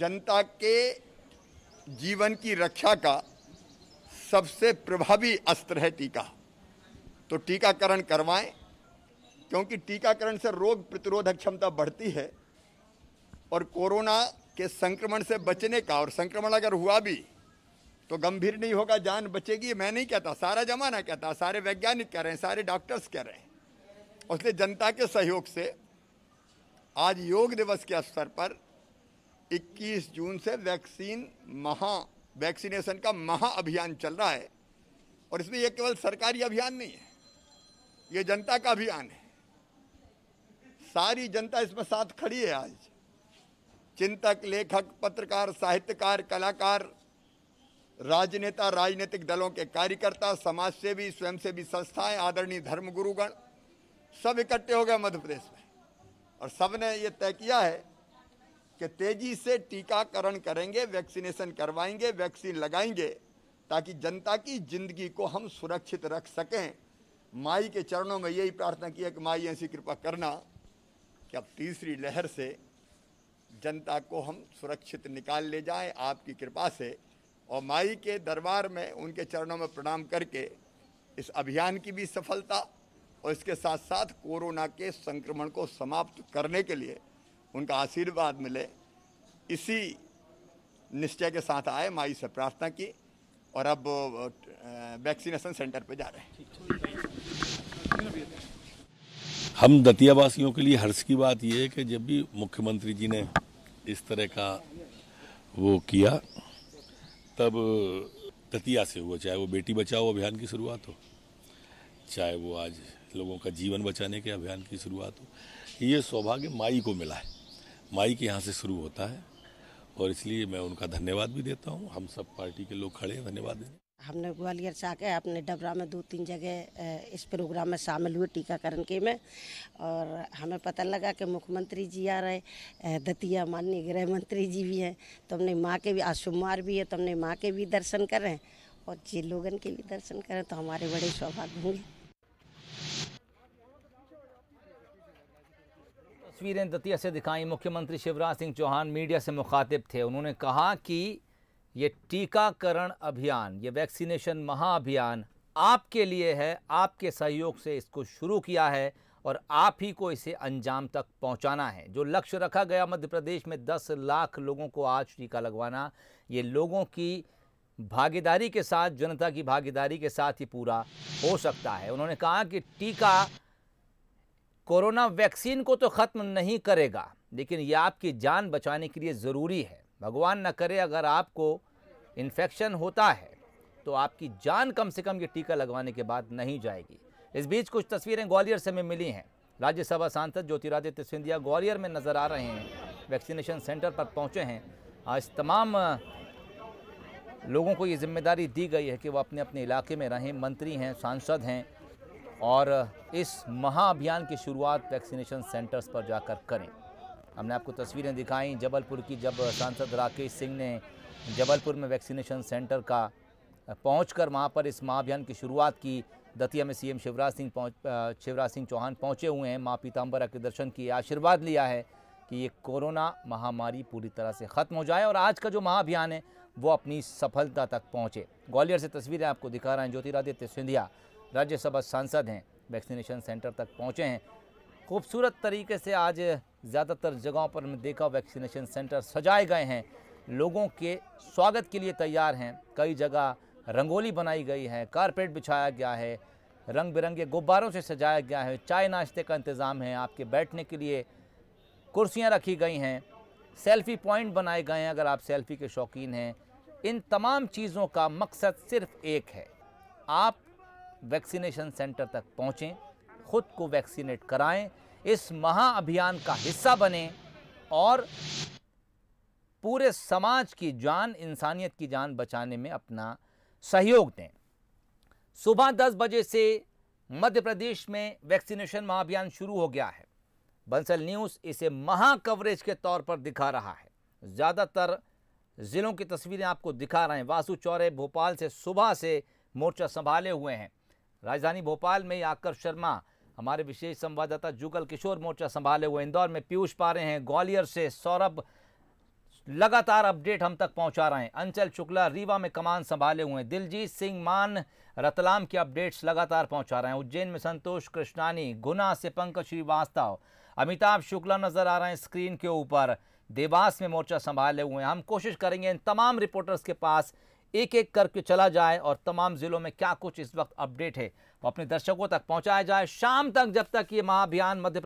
जनता के जीवन की रक्षा का सबसे प्रभावी अस्त्र है टीका तो टीकाकरण करवाएं क्योंकि टीकाकरण से रोग प्रतिरोधक क्षमता बढ़ती है और कोरोना के संक्रमण से बचने का और संक्रमण अगर हुआ भी तो गंभीर नहीं होगा जान बचेगी मैं नहीं कहता सारा जमाना कहता सारे वैज्ञानिक कह रहे हैं सारे डॉक्टर्स कह रहे हैं उसलिए जनता के सहयोग से आज योग दिवस के अवसर पर 21 जून से वैक्सीन महा वैक्सीनेशन का महा अभियान चल रहा है और इसमें यह केवल सरकारी अभियान नहीं है ये जनता का अभियान है सारी जनता इसमें साथ खड़ी है आज चिंतक लेखक पत्रकार साहित्यकार कलाकार राजनेता राजनीतिक दलों के कार्यकर्ता समाज सेवी स्वयंसेवी संस्थाएं आदरणीय धर्मगुरुगण सब इकट्ठे हो गए मध्य प्रदेश में और सब ने ये तय किया है कि तेजी से टीकाकरण करेंगे वैक्सीनेशन करवाएंगे वैक्सीन लगाएंगे ताकि जनता की जिंदगी को हम सुरक्षित रख सकें माई के चरणों में यही प्रार्थना की है कि माई ऐसी कृपा करना कि अब तीसरी लहर से जनता को हम सुरक्षित निकाल ले जाएं आपकी कृपा से और माई के दरबार में उनके चरणों में प्रणाम करके इस अभियान की भी सफलता और इसके साथ साथ कोरोना के संक्रमण को समाप्त करने के लिए उनका आशीर्वाद मिले इसी निश्चय के साथ आए माई से प्रार्थना की और अब वैक्सीनेशन सेंटर पे जा रहे हैं हम दतिया वासियों के लिए हर्ष की बात यह है कि जब भी मुख्यमंत्री जी ने इस तरह का वो किया तब दतिया से हुआ चाहे वो बेटी बचाओ अभियान की शुरुआत हो चाहे वो आज लोगों का जीवन बचाने के अभियान की शुरुआत हो ये सौभाग्य माई को मिला है माई के यहाँ से शुरू होता है और इसलिए मैं उनका धन्यवाद भी देता हूँ हम सब पार्टी के लोग खड़े हैं धन्यवाद देने हमने ग्वालियर से आके अपने डबरा में दो तीन जगह इस प्रोग्राम में शामिल हुए टीकाकरण के में और हमें पता लगा कि मुख्यमंत्री जी आ रहे दतिया माननीय गृह मंत्री जी भी हैं तो हमने माँ के भी आज भी है तो हमने माँ के भी दर्शन करें और जे लोगन के भी दर्शन करें तो हमारे बड़े सौभाग्य होंगे तस्वीरें दतिया से दिखाई मुख्यमंत्री शिवराज सिंह चौहान मीडिया से मुखातिब थे उन्होंने कहा कि ये टीकाकरण अभियान ये वैक्सीनेशन महाअभियान आपके लिए है आपके सहयोग से इसको शुरू किया है और आप ही को इसे अंजाम तक पहुंचाना है जो लक्ष्य रखा गया मध्य प्रदेश में 10 लाख लोगों को आज टीका लगवाना ये लोगों की भागीदारी के साथ जनता की भागीदारी के साथ ही पूरा हो सकता है उन्होंने कहा कि टीका कोरोना वैक्सीन को तो ख़त्म नहीं करेगा लेकिन ये आपकी जान बचाने के लिए ज़रूरी है भगवान न करे अगर आपको इन्फेक्शन होता है तो आपकी जान कम से कम ये टीका लगवाने के बाद नहीं जाएगी इस बीच कुछ तस्वीरें ग्वालियर से में मिली हैं राज्यसभा सांसद ज्योतिरादित्य सिंधिया ग्वालियर में नज़र आ रहे हैं वैक्सीनेशन सेंटर पर पहुंचे हैं आज तमाम लोगों को ये जिम्मेदारी दी गई है कि वो अपने अपने इलाके में रहें मंत्री हैं सांसद हैं और इस महाअभियान की शुरुआत वैक्सीनेशन सेंटर्स पर जाकर करें हमने आपको तस्वीरें दिखाई जबलपुर की जब सांसद राकेश सिंह ने जबलपुर में वैक्सीनेशन सेंटर का पहुंचकर वहाँ पर इस महाअभियान की शुरुआत की दतिया में सीएम शिवराज सिंह पहुँच शिवराज सिंह चौहान पहुँचे हुए हैं माँ पीताम्बरा के दर्शन किए आशीर्वाद लिया है कि ये कोरोना महामारी पूरी तरह से ख़त्म हो जाए और आज का जो महाअभियान है वो अपनी सफलता तक पहुँचे ग्वालियर से तस्वीरें आपको दिखा रहे हैं ज्योतिरादित्य सिंधिया राज्यसभा सांसद हैं वैक्सीनेशन सेंटर तक पहुँचे हैं खूबसूरत तरीके से आज ज़्यादातर जगहों पर हमने देखा वैक्सीनेशन सेंटर सजाए गए हैं लोगों के स्वागत के लिए तैयार हैं कई जगह रंगोली बनाई गई है कारपेट बिछाया गया है रंग बिरंगे गुब्बारों से सजाया गया है चाय नाश्ते का इंतज़ाम है आपके बैठने के लिए कुर्सियाँ रखी गई हैं सेल्फ़ी पॉइंट बनाए गए हैं अगर आप सेल्फ़ी के शौकीन हैं इन तमाम चीज़ों का मकसद सिर्फ एक है आप वैक्सीनेशन सेंटर तक पहुँचें खुद को वैक्सीनेट कराएं इस महाअभियान का हिस्सा बने और पूरे समाज की जान इंसानियत की जान बचाने में अपना सहयोग दें सुबह 10 बजे से मध्य प्रदेश में वैक्सीनेशन महाअभियान शुरू हो गया है बंसल न्यूज़ इसे महा कवरेज के तौर पर दिखा रहा है ज़्यादातर ज़िलों की तस्वीरें आपको दिखा रहे हैं वासु चौरे भोपाल से सुबह से मोर्चा संभाले हुए हैं राजधानी भोपाल में आकर शर्मा हमारे विशेष संवाददाता जुगल किशोर मोर्चा संभाले हुए इंदौर में पीयूष पा रहे हैं ग्वालियर से सौरभ लगातार अपडेट हम तक पहुंचा रहे हैं अंचल शुक्ला रीवा में कमान संभाले हुए हैं दिलजीत सिंह मान रतलाम की अपडेट्स लगातार पहुंचा रहे हैं उज्जैन में संतोष कृष्णानी गुना से पंकज श्रीवास्तव अमिताभ शुक्ला नजर आ रहे हैं स्क्रीन के ऊपर देवास में मोर्चा संभाले हुए हैं हम कोशिश करेंगे इन तमाम रिपोर्टर्स के पास एक एक करके चला जाए और तमाम ज़िलों में क्या कुछ इस वक्त अपडेट है वो अपने दर्शकों तक पहुंचाया जाए शाम तक जब तक ये महाअभियान मध्य